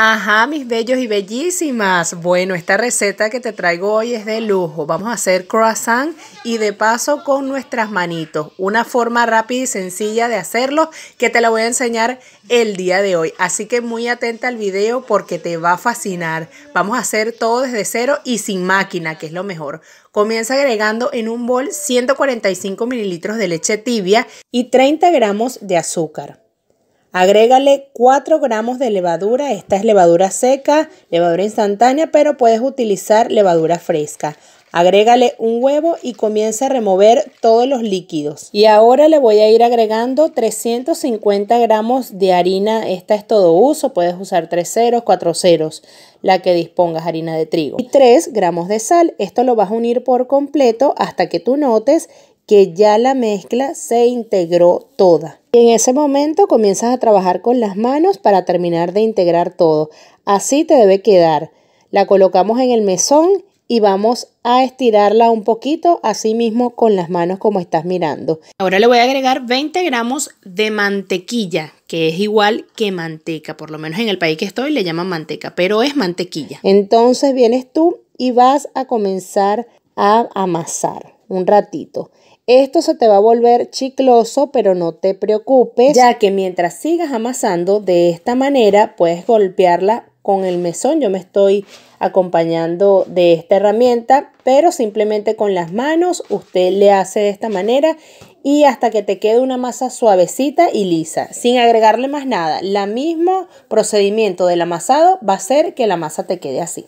Ajá, mis bellos y bellísimas. Bueno, esta receta que te traigo hoy es de lujo. Vamos a hacer croissant y de paso con nuestras manitos. Una forma rápida y sencilla de hacerlo que te la voy a enseñar el día de hoy. Así que muy atenta al video porque te va a fascinar. Vamos a hacer todo desde cero y sin máquina, que es lo mejor. Comienza agregando en un bol 145 mililitros de leche tibia y 30 gramos de azúcar. Agrégale 4 gramos de levadura, esta es levadura seca, levadura instantánea, pero puedes utilizar levadura fresca. Agrégale un huevo y comienza a remover todos los líquidos. Y ahora le voy a ir agregando 350 gramos de harina. Esta es todo uso, puedes usar 3 ceros, 4 ceros, la que dispongas harina de trigo. Y 3 gramos de sal. Esto lo vas a unir por completo hasta que tú notes que ya la mezcla se integró toda. Y en ese momento comienzas a trabajar con las manos para terminar de integrar todo. Así te debe quedar. La colocamos en el mesón y vamos a estirarla un poquito, así mismo con las manos como estás mirando. Ahora le voy a agregar 20 gramos de mantequilla, que es igual que manteca, por lo menos en el país que estoy le llaman manteca, pero es mantequilla. Entonces vienes tú y vas a comenzar a amasar un ratito. Esto se te va a volver chicloso, pero no te preocupes, ya que mientras sigas amasando de esta manera, puedes golpearla con el mesón. Yo me estoy acompañando de esta herramienta, pero simplemente con las manos usted le hace de esta manera y hasta que te quede una masa suavecita y lisa, sin agregarle más nada. La mismo procedimiento del amasado va a ser que la masa te quede así.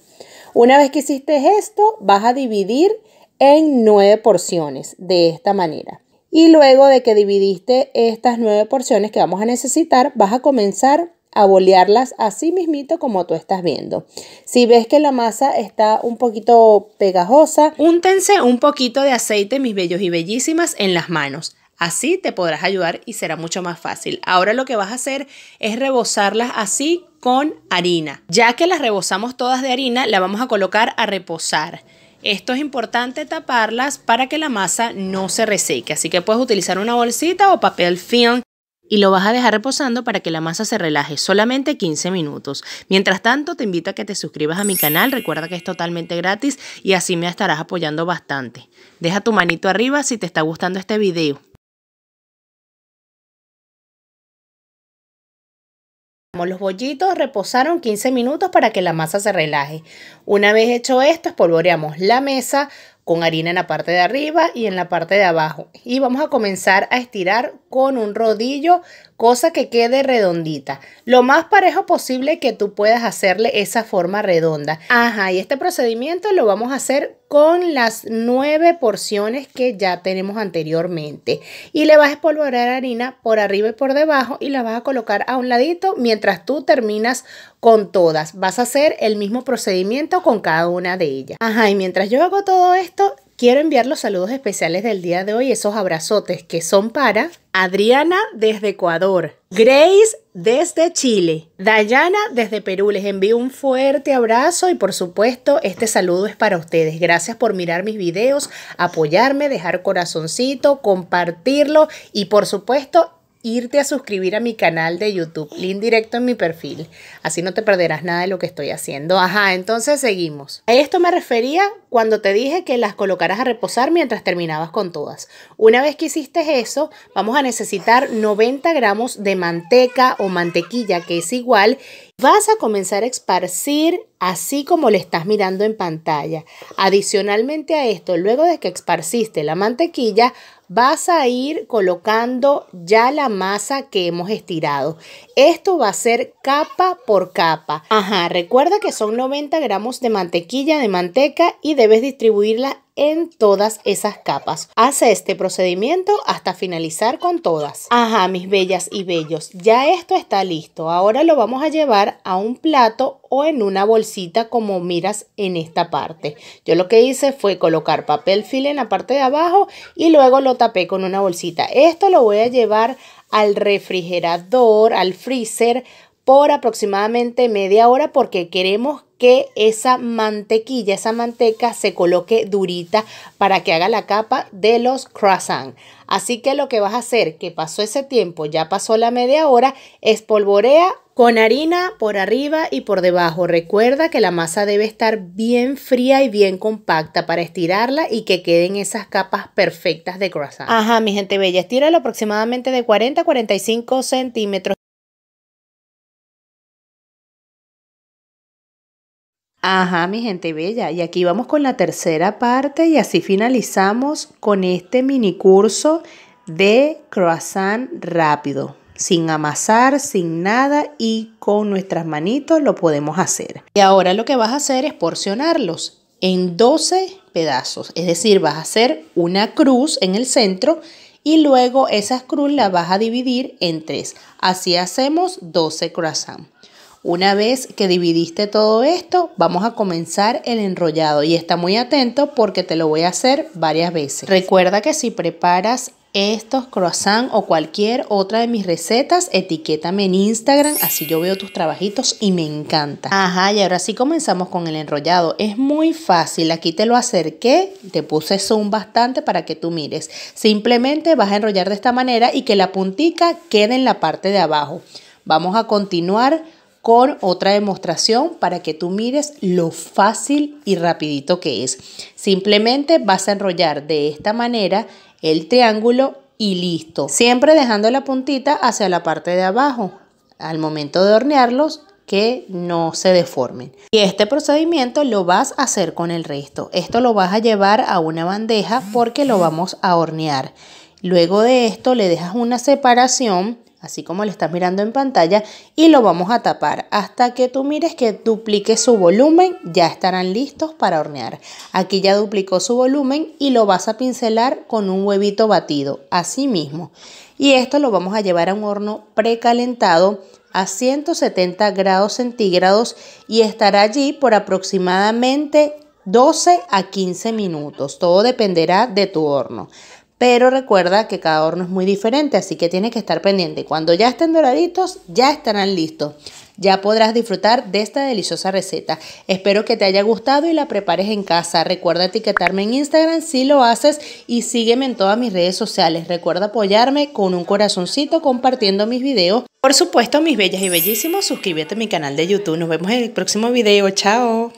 Una vez que hiciste esto, vas a dividir en nueve porciones de esta manera. Y luego de que dividiste estas nueve porciones que vamos a necesitar, vas a comenzar a bolearlas así mismito como tú estás viendo. Si ves que la masa está un poquito pegajosa, úntense un poquito de aceite, mis bellos y bellísimas, en las manos. Así te podrás ayudar y será mucho más fácil. Ahora lo que vas a hacer es rebosarlas así con harina. Ya que las rebosamos todas de harina, la vamos a colocar a reposar. Esto es importante taparlas para que la masa no se reseque. Así que puedes utilizar una bolsita o papel film y lo vas a dejar reposando para que la masa se relaje, solamente 15 minutos. Mientras tanto, te invito a que te suscribas a mi canal, recuerda que es totalmente gratis y así me estarás apoyando bastante. Deja tu manito arriba si te está gustando este video. los bollitos reposaron 15 minutos para que la masa se relaje. Una vez hecho esto, espolvoreamos la mesa con harina en la parte de arriba y en la parte de abajo. Y vamos a comenzar a estirar con un rodillo, cosa que quede redondita. Lo más parejo posible que tú puedas hacerle esa forma redonda. Ajá, y este procedimiento lo vamos a hacer con las nueve porciones que ya tenemos anteriormente. Y le vas a espolvorear harina por arriba y por debajo y la vas a colocar a un ladito mientras tú terminas con todas. Vas a hacer el mismo procedimiento con cada una de ellas. Ajá, y mientras yo hago todo esto, quiero enviar los saludos especiales del día de hoy, esos abrazotes que son para Adriana desde Ecuador, Grace desde Chile, Dayana desde Perú. Les envío un fuerte abrazo y por supuesto este saludo es para ustedes. Gracias por mirar mis videos, apoyarme, dejar corazoncito, compartirlo y por supuesto irte a suscribir a mi canal de YouTube, link directo en mi perfil, así no te perderás nada de lo que estoy haciendo. Ajá, entonces seguimos. A esto me refería cuando te dije que las colocarás a reposar mientras terminabas con todas. Una vez que hiciste eso, vamos a necesitar 90 gramos de manteca o mantequilla, que es igual. Vas a comenzar a esparcir así como le estás mirando en pantalla. Adicionalmente a esto, luego de que esparciste la mantequilla, vas a ir colocando ya la masa que hemos estirado. Esto va a ser capa por capa. Ajá, recuerda que son 90 gramos de mantequilla, de manteca y de debes distribuirla en todas esas capas. Hace este procedimiento hasta finalizar con todas. Ajá, mis bellas y bellos, ya esto está listo. Ahora lo vamos a llevar a un plato o en una bolsita como miras en esta parte. Yo lo que hice fue colocar papel fil en la parte de abajo y luego lo tapé con una bolsita. Esto lo voy a llevar al refrigerador, al freezer aproximadamente media hora porque queremos que esa mantequilla, esa manteca se coloque durita para que haga la capa de los croissants. Así que lo que vas a hacer, que pasó ese tiempo, ya pasó la media hora, espolvorea con harina por arriba y por debajo. Recuerda que la masa debe estar bien fría y bien compacta para estirarla y que queden esas capas perfectas de croissant. Ajá, mi gente bella, estíralo aproximadamente de 40 a 45 centímetros. Ajá, mi gente bella. Y aquí vamos con la tercera parte y así finalizamos con este mini curso de croissant rápido. Sin amasar, sin nada y con nuestras manitos lo podemos hacer. Y ahora lo que vas a hacer es porcionarlos en 12 pedazos. Es decir, vas a hacer una cruz en el centro y luego esas cruz las vas a dividir en tres. Así hacemos 12 croissants. Una vez que dividiste todo esto, vamos a comenzar el enrollado y está muy atento porque te lo voy a hacer varias veces. Recuerda que si preparas estos croissants o cualquier otra de mis recetas, etiquétame en Instagram, así yo veo tus trabajitos y me encanta. Ajá, y ahora sí comenzamos con el enrollado. Es muy fácil, aquí te lo acerqué, te puse zoom bastante para que tú mires. Simplemente vas a enrollar de esta manera y que la puntica quede en la parte de abajo. Vamos a continuar con otra demostración para que tú mires lo fácil y rapidito que es. Simplemente vas a enrollar de esta manera el triángulo y listo. Siempre dejando la puntita hacia la parte de abajo al momento de hornearlos que no se deformen. Y este procedimiento lo vas a hacer con el resto. Esto lo vas a llevar a una bandeja porque lo vamos a hornear. Luego de esto le dejas una separación así como lo estás mirando en pantalla, y lo vamos a tapar hasta que tú mires que duplique su volumen, ya estarán listos para hornear. Aquí ya duplicó su volumen y lo vas a pincelar con un huevito batido, así mismo. Y esto lo vamos a llevar a un horno precalentado a 170 grados centígrados y estará allí por aproximadamente 12 a 15 minutos. Todo dependerá de tu horno. Pero recuerda que cada horno es muy diferente, así que tienes que estar pendiente. Cuando ya estén doraditos, ya estarán listos. Ya podrás disfrutar de esta deliciosa receta. Espero que te haya gustado y la prepares en casa. Recuerda etiquetarme en Instagram si lo haces y sígueme en todas mis redes sociales. Recuerda apoyarme con un corazoncito compartiendo mis videos. Por supuesto, mis bellas y bellísimos, suscríbete a mi canal de YouTube. Nos vemos en el próximo video. Chao.